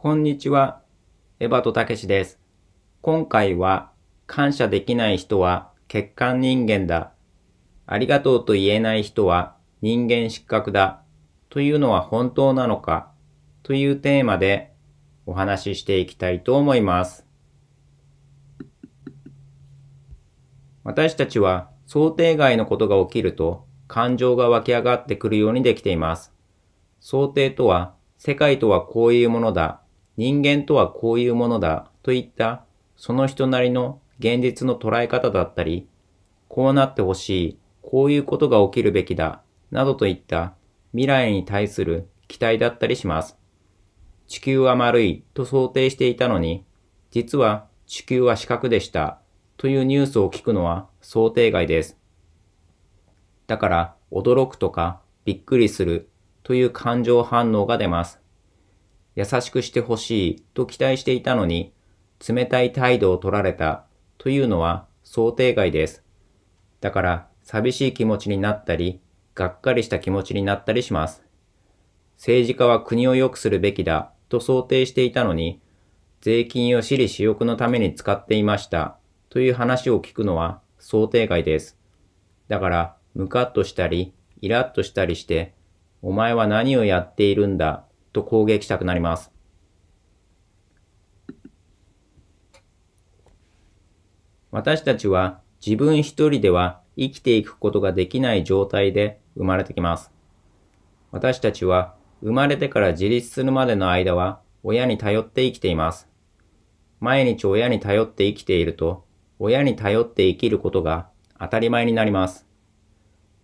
こんにちは。エバトたけしです。今回は、感謝できない人は欠陥人間だ。ありがとうと言えない人は人間失格だ。というのは本当なのかというテーマでお話ししていきたいと思います。私たちは想定外のことが起きると感情が湧き上がってくるようにできています。想定とは世界とはこういうものだ人間とはこういうものだといったその人なりの現実の捉え方だったり、こうなってほしい、こういうことが起きるべきだ、などといった未来に対する期待だったりします。地球は丸いと想定していたのに、実は地球は四角でしたというニュースを聞くのは想定外です。だから驚くとかびっくりするという感情反応が出ます。優しくしてほしいと期待していたのに、冷たい態度を取られたというのは想定外です。だから寂しい気持ちになったり、がっかりした気持ちになったりします。政治家は国を良くするべきだと想定していたのに、税金を私利私欲のために使っていましたという話を聞くのは想定外です。だから、ムカッとしたり、イラッとしたりして、お前は何をやっているんだと攻撃したくなります。私たちは自分一人では生きていくことができない状態で生まれてきます。私たちは生まれてから自立するまでの間は親に頼って生きています。毎日親に頼って生きていると、親に頼って生きることが当たり前になります。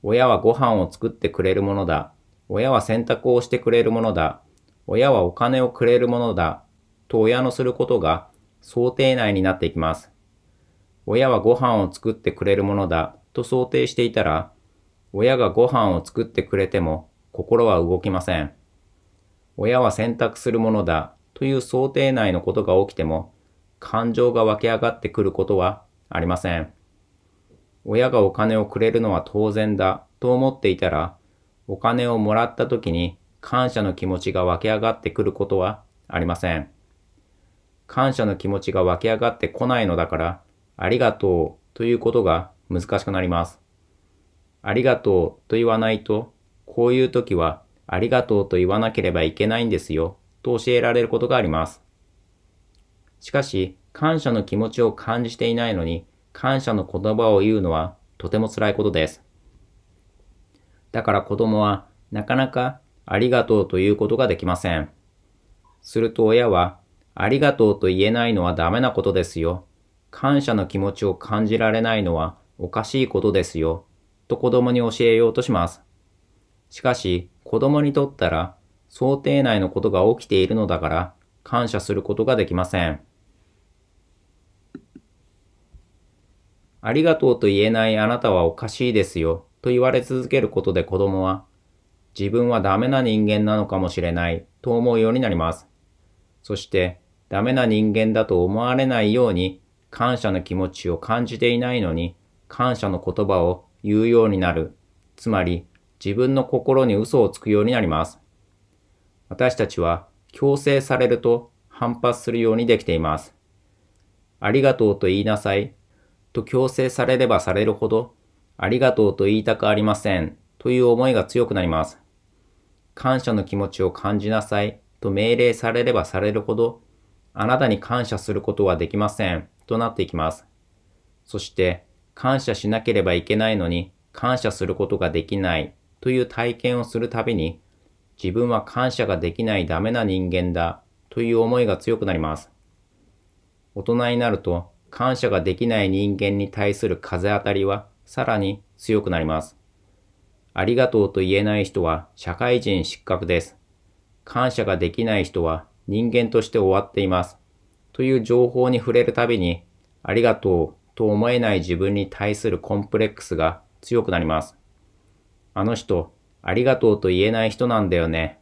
親はご飯を作ってくれるものだ。親は洗濯をしてくれるものだ。親はお金をくれるものだと親のすることが想定内になっていきます。親はご飯を作ってくれるものだと想定していたら、親がご飯を作ってくれても心は動きません。親は選択するものだという想定内のことが起きても、感情が湧き上がってくることはありません。親がお金をくれるのは当然だと思っていたら、お金をもらった時に感謝の気持ちが湧き上がってくることはありません。感謝の気持ちが湧き上がってこないのだから、ありがとうということが難しくなります。ありがとうと言わないと、こういう時はありがとうと言わなければいけないんですよと教えられることがあります。しかし、感謝の気持ちを感じていないのに、感謝の言葉を言うのはとても辛いことです。だから子供はなかなかありがとうということができません。すると親は、ありがとうと言えないのはダメなことですよ。感謝の気持ちを感じられないのはおかしいことですよ。と子供に教えようとします。しかし、子供にとったら、想定内のことが起きているのだから、感謝することができません。ありがとうと言えないあなたはおかしいですよ。と言われ続けることで子供は自分はダメな人間なのかもしれないと思うようになります。そして、ダメな人間だと思われないように、感謝の気持ちを感じていないのに、感謝の言葉を言うようになる。つまり、自分の心に嘘をつくようになります。私たちは、強制されると反発するようにできています。ありがとうと言いなさいと強制されればされるほど、ありがとうと言いたくありませんという思いが強くなります。感謝の気持ちを感じなさいと命令されればされるほど、あなたに感謝することはできませんとなっていきます。そして、感謝しなければいけないのに感謝することができないという体験をするたびに、自分は感謝ができないダメな人間だという思いが強くなります。大人になると感謝ができない人間に対する風当たりはさらに強くなります。ありがとうと言えない人は社会人失格です。感謝ができない人は人間として終わっています。という情報に触れるたびに、ありがとうと思えない自分に対するコンプレックスが強くなります。あの人、ありがとうと言えない人なんだよね。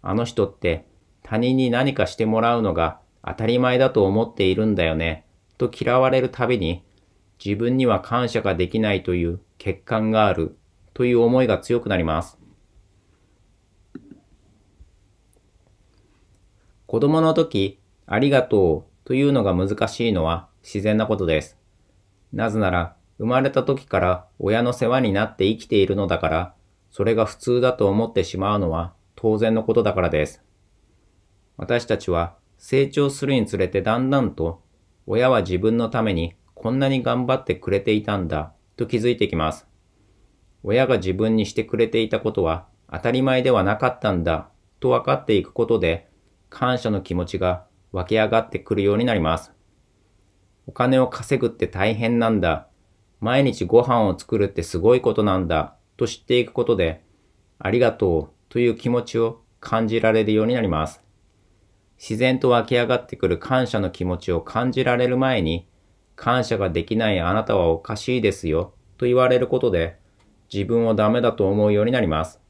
あの人って他人に何かしてもらうのが当たり前だと思っているんだよね。と嫌われるたびに、自分には感謝ができないという欠陥があるという思いが強くなります。子供の時、ありがとうというのが難しいのは自然なことです。なぜなら、生まれた時から親の世話になって生きているのだから、それが普通だと思ってしまうのは当然のことだからです。私たちは成長するにつれてだんだんと、親は自分のためにこんなに頑張ってくれていたんだと気づいてきます。親が自分にしてくれていたことは当たり前ではなかったんだと分かっていくことで感謝の気持ちが湧き上がってくるようになります。お金を稼ぐって大変なんだ。毎日ご飯を作るってすごいことなんだと知っていくことでありがとうという気持ちを感じられるようになります。自然と湧き上がってくる感謝の気持ちを感じられる前に感謝ができないあなたはおかしいですよと言われることで自分をダメだと思うようになります。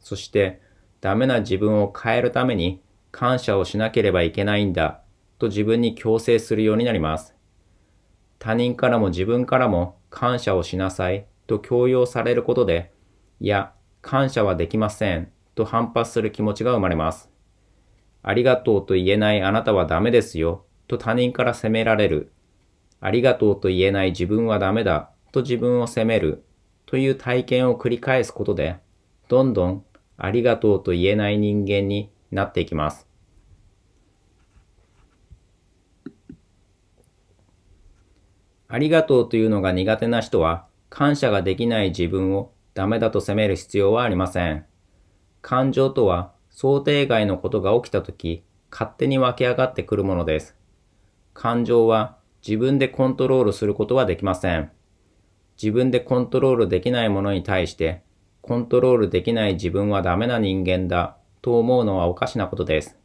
そして、ダメな自分を変えるために感謝をしなければいけないんだと自分に強制するようになります。他人からも自分からも感謝をしなさいと強要されることで、いや、感謝はできませんと反発する気持ちが生まれます。ありがとうと言えないあなたはダメですよと他人から責められる。ありがとうと言えない自分はダメだと自分を責めるという体験を繰り返すことで、どんどんありがとうと言えない人間になっていきます。ありがとうというのが苦手な人は、感謝ができない自分をダメだと責める必要はありません。感情とは想定外のことが起きたとき、勝手に湧き上がってくるものです。感情は自分でコントロールすることはできません。自分でコントロールできないものに対して、コントロールできない自分はダメな人間だと思うのはおかしなことです。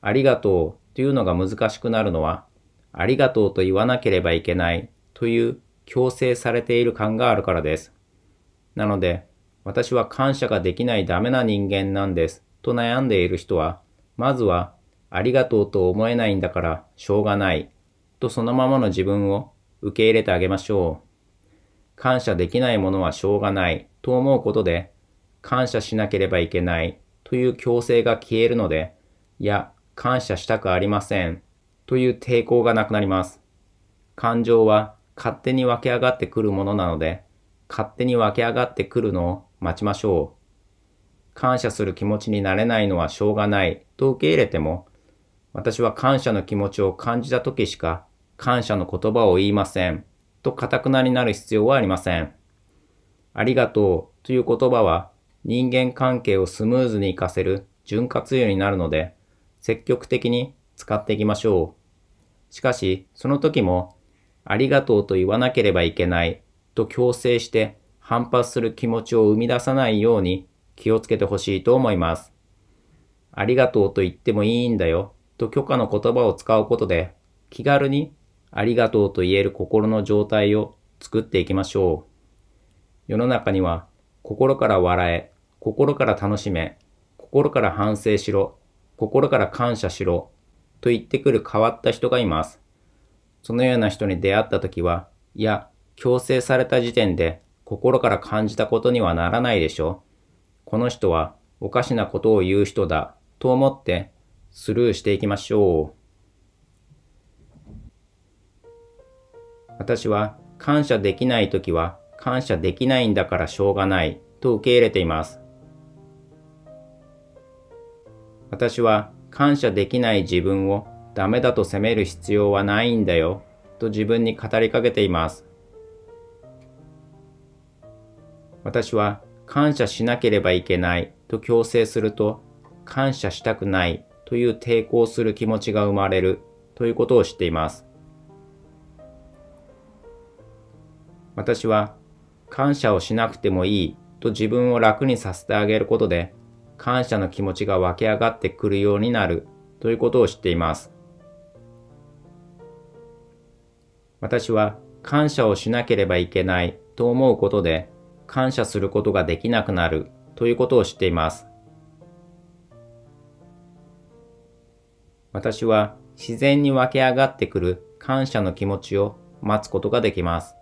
ありがとうというのが難しくなるのは、ありがとうと言わなければいけないという強制されている感があるからです。なので、私は感謝ができないダメな人間なんですと悩んでいる人は、まずは、ありがとうと思えないんだからしょうがないとそのままの自分を受け入れてあげましょう。感謝できないものはしょうがないと思うことで、感謝しなければいけないという強制が消えるので、いや、感謝したくありませんという抵抗がなくなります。感情は勝手に湧き上がってくるものなので、勝手に湧き上がってくるのを待ちましょう。感謝する気持ちになれないのはしょうがないと受け入れても、私は感謝の気持ちを感じた時しか感謝の言葉を言いません。と堅くなになる必要はありません。ありがとうという言葉は人間関係をスムーズに活かせる潤滑油になるので、積極的に使っていきましょう。しかし、その時も、ありがとうと言わなければいけないと強制して反発する気持ちを生み出さないように気をつけてほしいと思います。ありがとうと言ってもいいんだよと許可の言葉を使うことで気軽にありがとうと言える心の状態を作っていきましょう。世の中には、心から笑え、心から楽しめ、心から反省しろ、心から感謝しろ、と言ってくる変わった人がいます。そのような人に出会った時は、いや、強制された時点で心から感じたことにはならないでしょ。この人はおかしなことを言う人だと思ってスルーしていきましょう。私は感謝できない時は感謝できないんだからしょうがないと受け入れています。私は感謝できない自分をダメだと責める必要はないんだよと自分に語りかけています。私は感謝しなければいけないと強制すると感謝したくないという抵抗する気持ちが生まれるということを知っています。私は感謝をしなくてもいいと自分を楽にさせてあげることで感謝の気持ちが湧き上がってくるようになるということを知っています。私は感謝をしなければいけないと思うことで感謝することができなくなるということを知っています。私は自然に湧き上がってくる感謝の気持ちを待つことができます。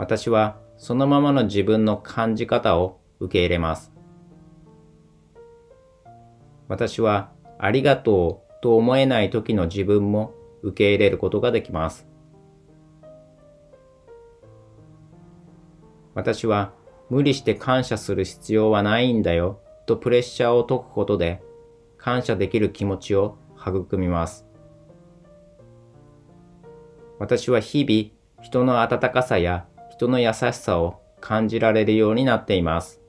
私はそのままの自分の感じ方を受け入れます。私はありがとうと思えない時の自分も受け入れることができます。私は無理して感謝する必要はないんだよとプレッシャーを解くことで感謝できる気持ちを育みます。私は日々人の温かさや人の優しさを感じられるようになっています。